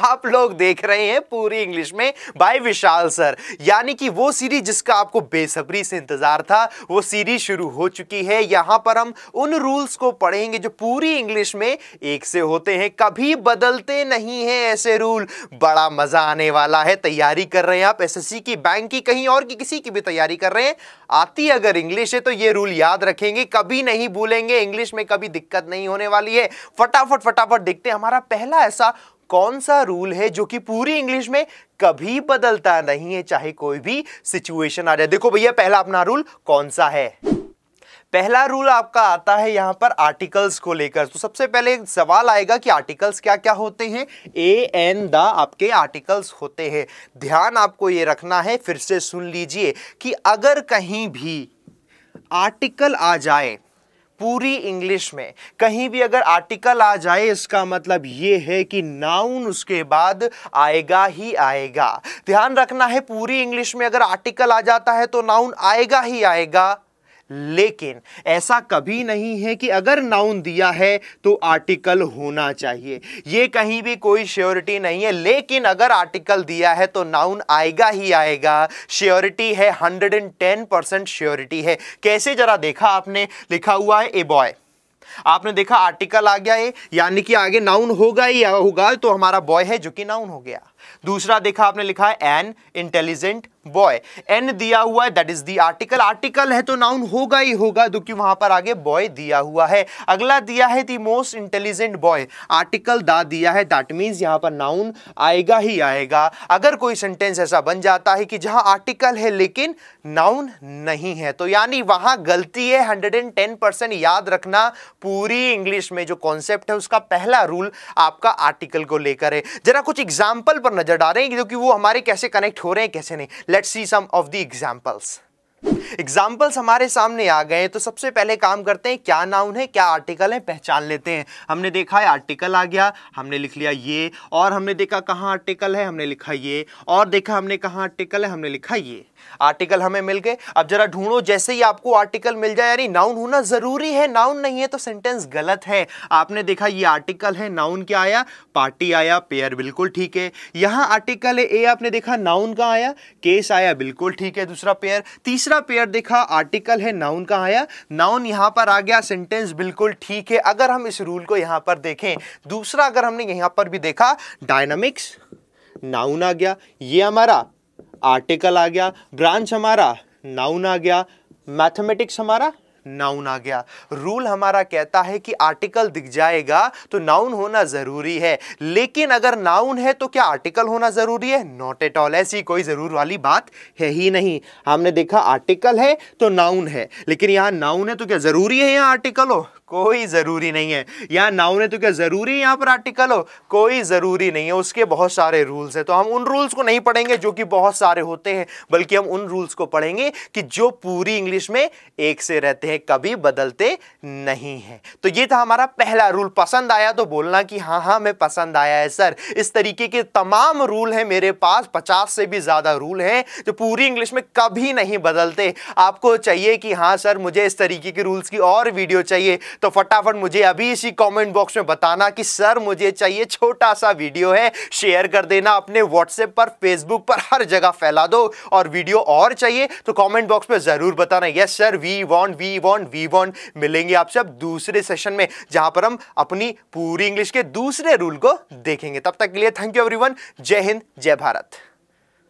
आप लोग देख रहे हैं पूरी इंग्लिश में बाय विशाल सर यानी कि वो सीरीज जिसका आपको बेसब्री से इंतजार था वो सीरीज शुरू हो चुकी है यहां पर हम उन रूल्स को पढ़ेंगे जो पूरी इंग्लिश में एक से होते हैं कभी बदलते नहीं है ऐसे रूल बड़ा मजा आने वाला है तैयारी कर रहे हैं आप एस की बैंक की कहीं और की किसी की भी तैयारी कर रहे हैं आती अगर इंग्लिश है तो ये रूल याद रखेंगे कभी नहीं भूलेंगे इंग्लिश में कभी दिक्कत नहीं होने वाली है फटाफट फटाफट देखते हैं हमारा पहला ऐसा कौन सा रूल है जो कि पूरी इंग्लिश में कभी बदलता नहीं है चाहे कोई भी सिचुएशन आ जाए देखो भैया पहला अपना रूल कौन सा है पहला रूल आपका आता है यहां पर आर्टिकल्स को लेकर तो सबसे पहले सवाल आएगा कि आर्टिकल्स क्या क्या होते हैं ए एन द आपके आर्टिकल्स होते हैं ध्यान आपको ये रखना है फिर से सुन लीजिए कि अगर कहीं भी आर्टिकल आ जाए पूरी इंग्लिश में कहीं भी अगर आर्टिकल आ जाए इसका मतलब ये है कि नाउन उसके बाद आएगा ही आएगा ध्यान रखना है पूरी इंग्लिश में अगर आर्टिकल आ जाता है तो नाउन आएगा ही आएगा लेकिन ऐसा कभी नहीं है कि अगर नाउन दिया है तो आर्टिकल होना चाहिए ये कहीं भी कोई श्योरिटी नहीं है लेकिन अगर आर्टिकल दिया है तो नाउन आएगा ही आएगा श्योरिटी है 110 परसेंट श्योरिटी है कैसे जरा देखा आपने लिखा हुआ है ए बॉय आपने देखा आर्टिकल आ गया है यानी कि आगे नाउन होगा ही होगा तो हमारा बॉय है जो कि नाउन हो गया दूसरा देखा आपने लिखा है एन इंटेलिजेंट बॉय एन दिया हुआ है that is the article article है तो नाउन होगा ही होगा तो क्योंकि वहां पर आगे बॉय दिया हुआ है अगला दिया है the most intelligent boy article the दिया है दैट मीन्स यहाँ पर नाउन आएगा ही आएगा अगर कोई सेंटेंस ऐसा बन जाता है कि जहाँ आर्टिकल है लेकिन नाउन नहीं है तो यानी वहाँ गलती है हंड्रेड एंड टेन परसेंट याद रखना पूरी इंग्लिश में जो कॉन्सेप्ट है उसका पहला रूल आपका आर्टिकल को लेकर है जरा कुछ एग्जाम्पल पर पर नज़र डालें क्योंकि वो हमारे कैसे कनेक्ट हो रहे हैं कैसे नहीं let's see some of the examples examples हमारे सामने आ गए तो सबसे पहले काम करते हैं क्या नाउन है क्या आर्टिकल है पहचान लेते हैं हमने देखा है आर्टिकल आ गया हमने लिख लिया ये और हमने देखा कहाँ आर्टिकल है हमने लिखा ये और देखा हमने कहाँ आर्टिकल है हमने लिखा ये आर्टिकल हमें मिल गए अब जरा ढूंढो जैसे ही आपको आर्टिकल मिल जाए यानी नाउन होना जरूरी है नाउन नहीं है तो सेंटेंस गलत है आपने देखा ये आर्टिकल है नाउन क्या आया पार्टी आया पेयर बिल्कुल ठीक है यहां आर्टिकल है ए आपने देखा नाउन का आया केस आया बिल्कुल ठीक है दूसरा पेयर तीसरा पेयर देखा आर्टिकल है नाउन का आया नाउन यहाँ पर आ गया सेंटेंस बिल्कुल ठीक है अगर हम इस रूल को यहाँ पर देखें दूसरा अगर हमने यहाँ पर भी देखा डायनामिक्स नाउन आ गया ये हमारा आर्टिकल आ गया ब्रांच हमारा नाउन आ गया मैथमेटिक्स हमारा नाउन आ गया रूल हमारा कहता है कि आर्टिकल दिख जाएगा तो नाउन होना ज़रूरी है लेकिन अगर नाउन है तो क्या आर्टिकल होना ज़रूरी है नॉट एट ऑल ऐसी कोई ज़रूर वाली बात है ही नहीं हमने देखा आर्टिकल है तो नाउन है लेकिन यहां नाउन है तो क्या ज़रूरी है यहाँ आर्टिकल हो कोई ज़रूरी नहीं है यहां नाउन है तो क्या ज़रूरी है यहां पर आर्टिकल हो कोई ज़रूरी नहीं है उसके बहुत सारे रूल्स हैं तो हम उन रूल्स को नहीं पढ़ेंगे जो कि बहुत सारे होते हैं बल्कि हम उन रूल्स को पढ़ेंगे कि जो पूरी इंग्लिश में एक से रहते हैं यह कभी बदलते नहीं हैं तो ये था हमारा पहला रूल पसंद आया तो बोलना कि हाँ हाँ मैं पसंद आया है सर इस तरीके के तमाम रूल हैं मेरे पास पचास से भी ज़्यादा रूल हैं जो पूरी इंग्लिश में कभी नहीं बदलते आपको चाहिए कि हाँ सर मुझे इस तरीके के रूल्स की और वीडियो चाहिए तो फटाफट मुझे अभी इसी कॉमेंट बॉक्स में बताना कि सर मुझे चाहिए छोटा सा वीडियो है शेयर कर देना अपने व्हाट्सएप पर फेसबुक पर हर जगह फैला दो और वीडियो और चाहिए तो कमेंट बॉक्स में ज़रूर बताना yes sir we want we want we want मिलेंगे आपसे अब दूसरे सेशन में जहां पर हम अपनी पूरी इंग्लिश के दूसरे रूल को देखेंगे तब तक के लिए थैंक यू एवरीवन जय हिंद जय भारत